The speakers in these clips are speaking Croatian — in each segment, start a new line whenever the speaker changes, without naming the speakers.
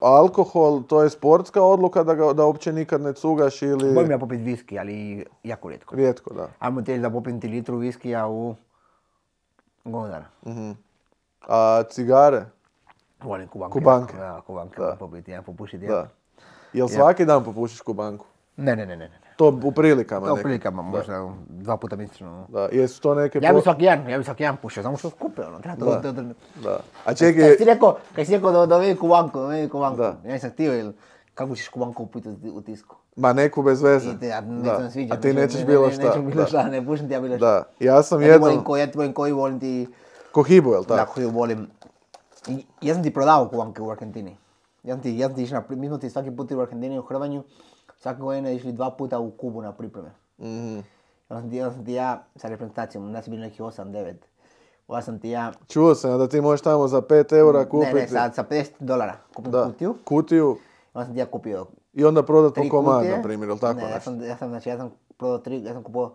Alkohol, to je sportska odluka da, ga, da uopće nikad ne cugaš ili... Bojim ja
popiti viski, ali jako rijetko. Rijetko, da. Ajmo teći da popim ti litru viskija u godar. Mhm.
A cigare? Volim kubanke. Kubanke. Da, kubanke da. popiti, ja popušiti. Da. Jel svaki dan popušiš kubanku? Ne, ne, ne, ne. To u prilikama U prilikama, možda da. dva puta mjesečno. Da, jesu to neke... Ja bi svaki
jedan, ja bi svaki jedan pušio, samo što skupe, ono, treba to... Da, da. A čekaj... Kad si rekao, kad si rekao da, da vidi kubanku, da vidi kubanku. Da. Ja sam htio, ili kako ćeš kubanku
upiti u tisku? Ma neku bez veze. te, ja da. sviđa. A ti nećeš bilo šta. Neću bilo šta, ne
pušim ti ja bilo šta. Da, ja sam ja jednom... Ko, ja tvojim koji volim ti...
Ko jel tako? Da, koju volim.
Ja sam ti prodao kubanke u Argentini. Ja sam ti, ja sam ti išao, mi smo ti svaki put u Argentini u Hrvanju. Svake godine išli dva puta u Kubu na pripreme. Mm. Onda sam, ti, ja sa reprezentacijom, nas je bilo neki 8-9. Onda sam ti ja...
Čuo sam da ti možeš tamo za 5 eura kupiti... Ne, ne, sa, sa
50 dolara kupim da. kutiju. Kutiju. Onda sam ti ja kupio...
I onda prodat po komad, na primjer, ili tako ne,
ja sam, znači, ja sam prodao tri, ja sam kupio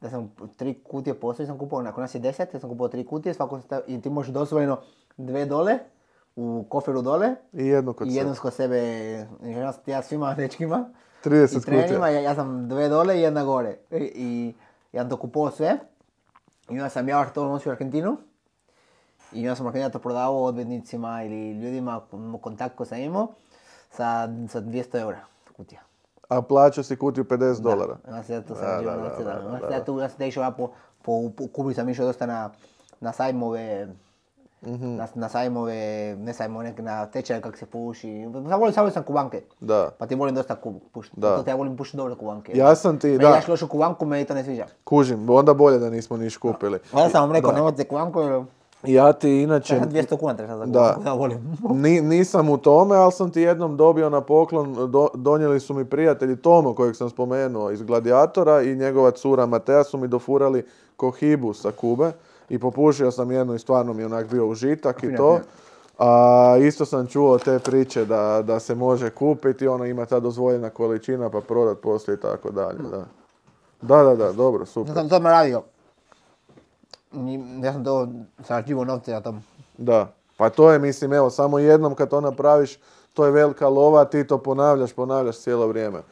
da sam tri kutije postoji, sam kupao, nakon nas je deset, ja sam kupao tri kutije, svako stav, i ti možeš dosvojeno dve dole, u koferu dole. I jedno kod sebe. I jednu kod sebe, ja svima dečkima. 30 I trenima, ja, ja sam dve dole i jedna gore. E, I i ja sam to kupovao sve. I onda sam ja to nosio u Argentinu. I onda sam Argentina to prodavao odvjetnicima ili ljudima u mm, kontakt koji sam imao sa, sa 200 eura
kutija. A plaćao si kutiju 50 da. dolara? Da, ja sam da, da, da,
da. Ja sam išao po, po, po Kubi sam išao dosta na, na sajmove Mm-hmm. Na, na, sajmove, ne sajmove, na tečaje kako se puši. Ja volim, samo sam kubanke. Da. Pa ti volim dosta kub,
pušiti. Da. Zato te ja
volim pušiti dobro kubanke. Ja sam ti, da. Meni lošu kubanku, meni to ne sviđa.
Kužim, onda bolje da nismo niš kupili. Ja sam vam rekao, nemojte kubanku, ja ti inače... 200
kuna treba za da. ja
volim. Ni, nisam u tome, ali sam ti jednom dobio na poklon, do, donijeli su mi prijatelji Tomo kojeg sam spomenuo iz Gladiatora i njegova cura Matea su mi dofurali kohibu sa Kube i popušio sam jednu i stvarno mi je onak bio užitak i to. A isto sam čuo te priče da, da se može kupiti, ono ima ta dozvoljena količina pa prodat poslije i tako dalje. Hmm. Da. da, da, da, dobro, super. Ja sam to
radio. Ja sam to sarađivo novce na tom.
Da, pa to je mislim, evo, samo jednom kad to napraviš, to je velika lova, ti to ponavljaš, ponavljaš cijelo vrijeme.